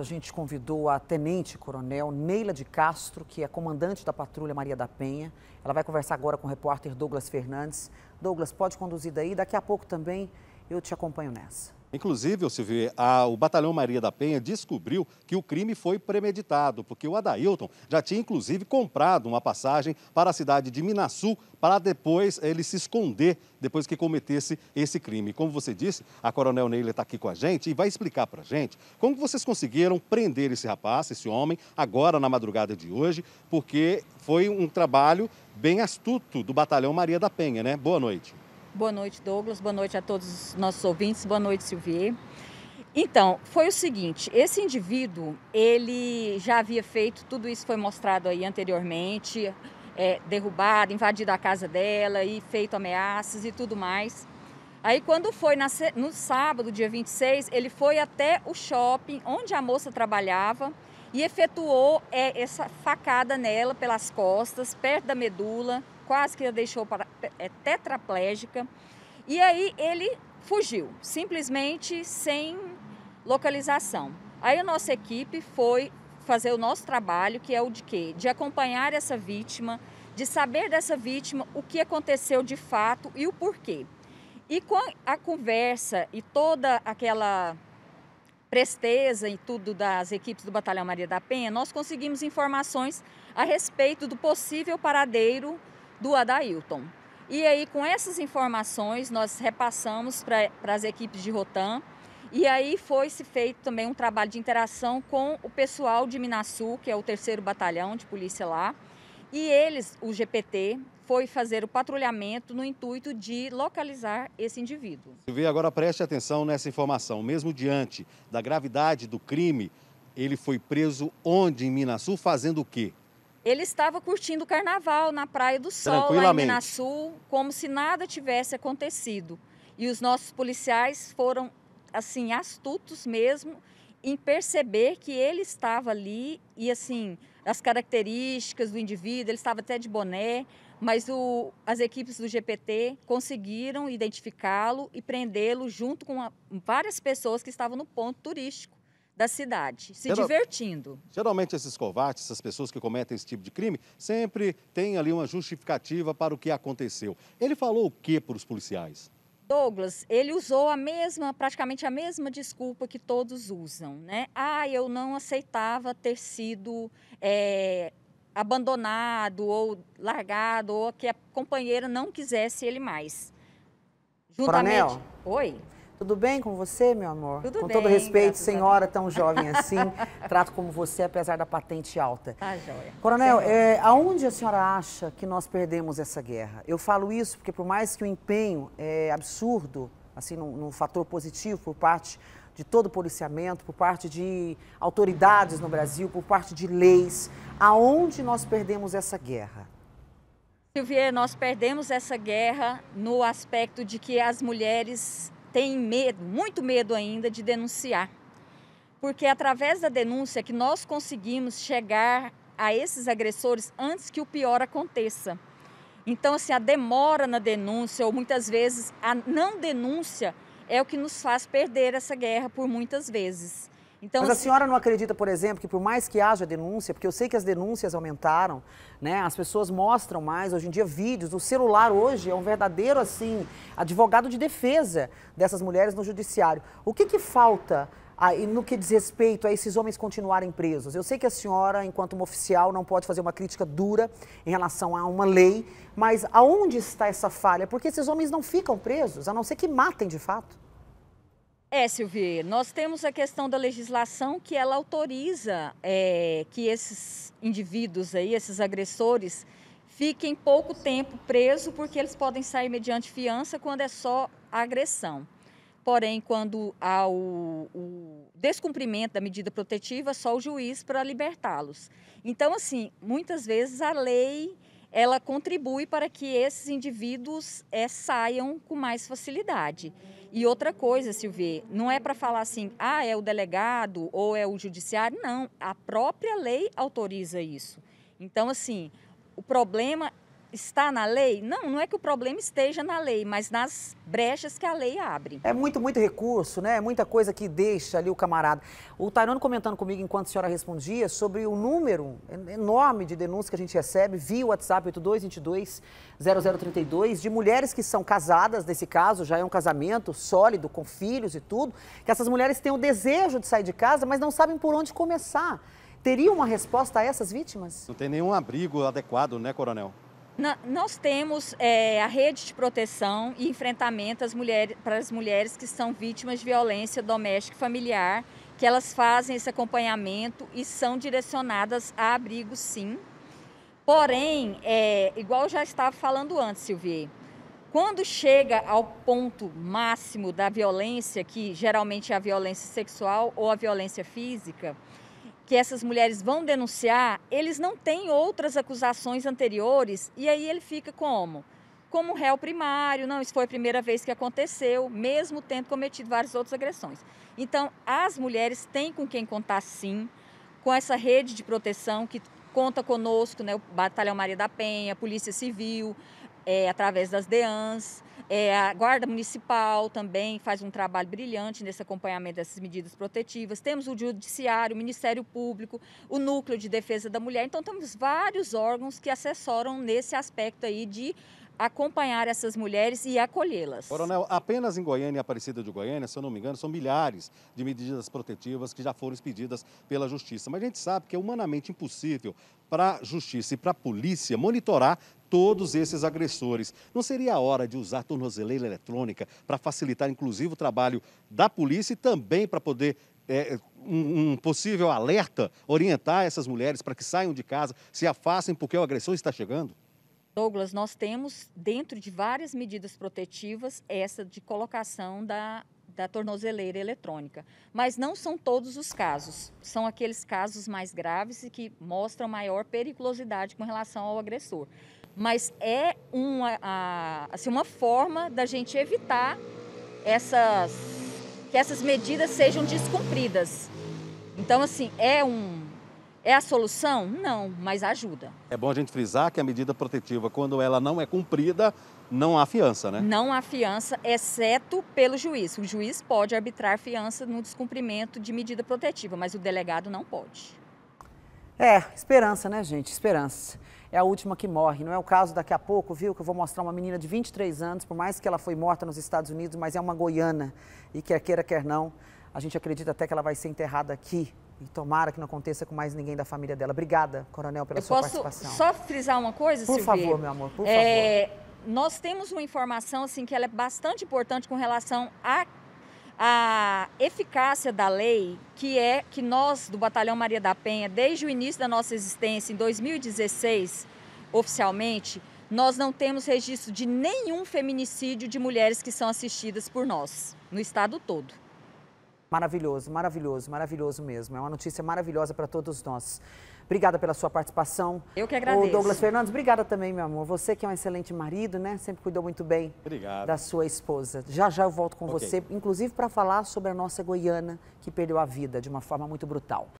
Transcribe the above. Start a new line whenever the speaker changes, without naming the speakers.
a gente convidou a tenente-coronel Neila de Castro, que é comandante da patrulha Maria da Penha. Ela vai conversar agora com o repórter Douglas Fernandes. Douglas, pode conduzir daí. Daqui a pouco também eu te acompanho nessa.
Inclusive, Silvio, a, o Batalhão Maria da Penha descobriu que o crime foi premeditado, porque o Adailton já tinha, inclusive, comprado uma passagem para a cidade de Minasu para depois ele se esconder depois que cometesse esse crime. Como você disse, a Coronel Neila está aqui com a gente e vai explicar para a gente como vocês conseguiram prender esse rapaz, esse homem, agora na madrugada de hoje, porque foi um trabalho bem astuto do Batalhão Maria da Penha, né? Boa noite.
Boa noite, Douglas. Boa noite a todos os nossos ouvintes. Boa noite, Silvier. Então, foi o seguinte, esse indivíduo, ele já havia feito, tudo isso foi mostrado aí anteriormente, é, derrubado, invadido a casa dela e feito ameaças e tudo mais. Aí quando foi na, no sábado, dia 26, ele foi até o shopping onde a moça trabalhava e efetuou é, essa facada nela pelas costas, perto da medula, quase que a deixou para, é tetraplégica. E aí ele fugiu, simplesmente sem localização. Aí a nossa equipe foi fazer o nosso trabalho, que é o de quê? De acompanhar essa vítima, de saber dessa vítima o que aconteceu de fato e o porquê. E com a conversa e toda aquela presteza e tudo das equipes do Batalhão Maria da Penha, nós conseguimos informações a respeito do possível paradeiro do Adailton. E aí, com essas informações, nós repassamos para as equipes de Rotan. E aí foi se feito também um trabalho de interação com o pessoal de Minasul, que é o terceiro batalhão de polícia lá. E eles, o GPT, foi fazer o patrulhamento no intuito de localizar esse indivíduo.
Silvia, agora preste atenção nessa informação. Mesmo diante da gravidade do crime, ele foi preso onde em Minasul, fazendo o quê?
Ele estava curtindo o carnaval na Praia do Sol, lá em Minas Sul, como se nada tivesse acontecido. E os nossos policiais foram, assim, astutos mesmo em perceber que ele estava ali e, assim, as características do indivíduo, ele estava até de boné, mas o, as equipes do GPT conseguiram identificá-lo e prendê-lo junto com a, várias pessoas que estavam no ponto turístico da cidade, se Geral...
divertindo. Geralmente esses covardes, essas pessoas que cometem esse tipo de crime, sempre tem ali uma justificativa para o que aconteceu. Ele falou o que para os policiais?
Douglas, ele usou a mesma, praticamente a mesma desculpa que todos usam, né? Ah, eu não aceitava ter sido é, abandonado ou largado ou que a companheira não quisesse ele mais.
Juntamente. Coronel. Oi. Tudo bem com você, meu amor? Tudo com bem. todo respeito, senhora tão jovem assim, trato como você, apesar da patente alta. Tá, joia. Coronel, é, aonde a senhora acha que nós perdemos essa guerra? Eu falo isso porque, por mais que o empenho é absurdo, assim, num, num fator positivo por parte de todo o policiamento, por parte de autoridades no Brasil, por parte de leis, aonde nós perdemos essa guerra?
Silvia, nós perdemos essa guerra no aspecto de que as mulheres tem medo, muito medo ainda de denunciar. Porque é através da denúncia que nós conseguimos chegar a esses agressores antes que o pior aconteça. Então, assim, a demora na denúncia ou muitas vezes a não denúncia é o que nos faz perder essa guerra por muitas vezes. Então, Mas a assim, senhora não
acredita, por exemplo, que por mais que haja denúncia, porque eu sei que as denúncias aumentaram, né? As pessoas mostram mais, hoje em dia, vídeos. O celular hoje é um verdadeiro, assim, advogado de defesa dessas mulheres no judiciário. O que que falta ah, no que diz respeito a esses homens continuarem presos? Eu sei que a senhora, enquanto uma oficial, não pode fazer uma crítica dura em relação a uma lei, mas aonde está essa falha? Porque esses homens não ficam presos, a não ser que matem de fato.
É, Silvia, nós temos a questão da legislação que ela autoriza é, que esses indivíduos aí, esses agressores, fiquem pouco tempo preso porque eles podem sair mediante fiança quando é só agressão. Porém, quando há o, o, descumprimento da medida protetiva, só o juiz para libertá-los. Então, assim, muitas vezes a lei ela contribui para que esses indivíduos é, saiam com mais facilidade. E outra coisa, Silvia, não é para falar assim, ah, é o delegado ou é o judiciário. Não, a própria lei autoriza isso. Então, assim, o problema está na lei? Não, não é que o problema esteja na lei, mas nas brechas que a lei abre.
É muito, muito recurso, né? É muita coisa que deixa ali o camarada. O Tairone comentando comigo enquanto a senhora respondia sobre o número enorme de denúncias que a gente recebe via WhatsApp 8222-0032 de mulheres que são casadas, nesse caso, já é um casamento sólido, com filhos e tudo, que essas mulheres têm o desejo de sair de casa, mas não sabem por onde
começar. Teria uma resposta a essas vítimas? Não tem nenhum abrigo adequado, né, coronel?
nós temos é, a rede de proteção e enfrentamento às mulheres, para as mulheres que são vítimas de violência doméstica e familiar, que elas fazem esse acompanhamento e são direcionadas a abrigos, sim. Porém, é, igual eu já estava falando antes, Silvia, quando chega ao ponto máximo da violência, que geralmente é a violência sexual ou a violência física, que essas mulheres vão denunciar, eles não têm outras acusações anteriores e aí ele fica como? Como réu primário, não, isso foi a primeira vez que aconteceu, mesmo tendo cometido várias outras agressões. Então, as mulheres têm com quem contar sim, com essa rede de proteção que conta conosco, né, o Batalhão Maria da Penha, Polícia Civil, é, através das DEANs. É, a Guarda Municipal também faz um trabalho brilhante nesse acompanhamento dessas medidas protetivas. Temos o Judiciário, o Ministério Público, o Núcleo de Defesa da Mulher. Então, temos vários órgãos que assessoram nesse aspecto aí de acompanhar essas mulheres e acolhê-las. Coronel,
apenas em Goiânia e Aparecida de Goiânia, se eu não me engano, são milhares de medidas protetivas que já foram expedidas pela Justiça. Mas a gente sabe que é humanamente impossível para a Justiça e para a polícia monitorar todos esses agressores. Não seria a hora de usar tornozeleira eletrônica para facilitar, inclusive, o trabalho da polícia e também para poder é, um, um, possível alerta, orientar essas mulheres para que saiam de casa, se afastem porque o agressor está chegando?
Douglas, nós temos dentro de várias medidas protetivas essa de colocação da, da tornozeleira eletrônica, mas não são todos os casos, são aqueles casos mais graves e que mostram maior periculosidade com relação ao agressor. Mas é uma, a, assim, uma forma da gente evitar essas, que essas medidas sejam descumpridas. Então, assim, é um, é a solução? Não, mas ajuda.
É bom a gente frisar que a medida protetiva, quando ela não é cumprida, não há fiança, né?
Não há fiança, exceto pelo juiz. O juiz pode arbitrar fiança no descumprimento de medida protetiva, mas o delegado não pode.
É, esperança, né, gente? Esperança. É a última que morre. Não é o caso daqui a pouco, viu? Que eu vou mostrar uma menina de 23 anos, por mais que ela foi morta nos Estados Unidos, mas é uma goiana. E quer queira, quer não, a gente acredita até que ela vai ser enterrada aqui e tomara que não aconteça com mais ninguém da família dela. Obrigada, Coronel, pela Eu sua posso participação.
Só frisar uma coisa, Por favor, meu
amor, por é,
favor. Nós temos uma informação assim que ela é bastante importante com relação à a, a eficácia da lei, que é que nós do Batalhão Maria da Penha, desde o início da nossa existência em 2016, oficialmente, nós não temos registro de nenhum feminicídio de mulheres que são assistidas por nós, no estado todo.
Maravilhoso, maravilhoso, maravilhoso mesmo. É uma notícia maravilhosa para todos nós. Obrigada pela sua participação. Eu que agradeço. O Douglas Fernandes, obrigada também, meu amor. Você que é um excelente marido, né? Sempre cuidou muito bem Obrigado. da sua esposa. Já já eu volto com okay. você, inclusive para falar sobre a nossa goiana que perdeu a vida de uma forma muito brutal.